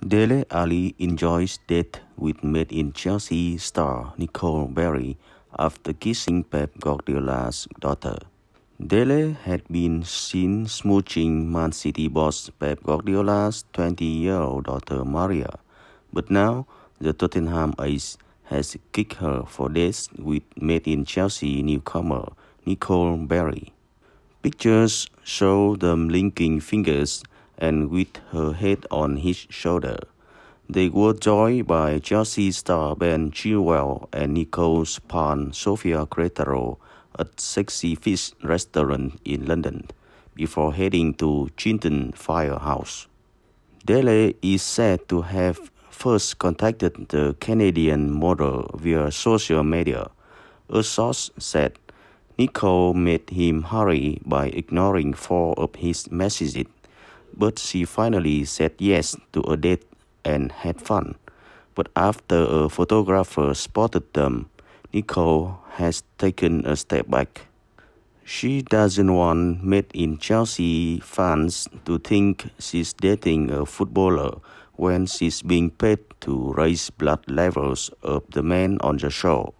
Dele Ali enjoys date with Made in Chelsea star Nicole Berry after kissing Pep Guardiola's daughter. Dele had been seen smooching Man City boss Pep Guardiola's 20-year-old daughter Maria, but now the Tottenham ace has kicked her for dates with Made in Chelsea newcomer Nicole Berry. Pictures show them linking fingers and with her head on his shoulder. They were joined by Chelsea star Ben Chilwell and Nicole's pawn Sofia Cretaro at Sexy Fish restaurant in London before heading to Chinton Firehouse. Dele is said to have first contacted the Canadian model via social media. A source said Nicole made him hurry by ignoring four of his messages but she finally said yes to a date and had fun. But after a photographer spotted them, Nicole has taken a step back. She doesn't want made in Chelsea fans to think she's dating a footballer when she's being paid to raise blood levels of the men on the show.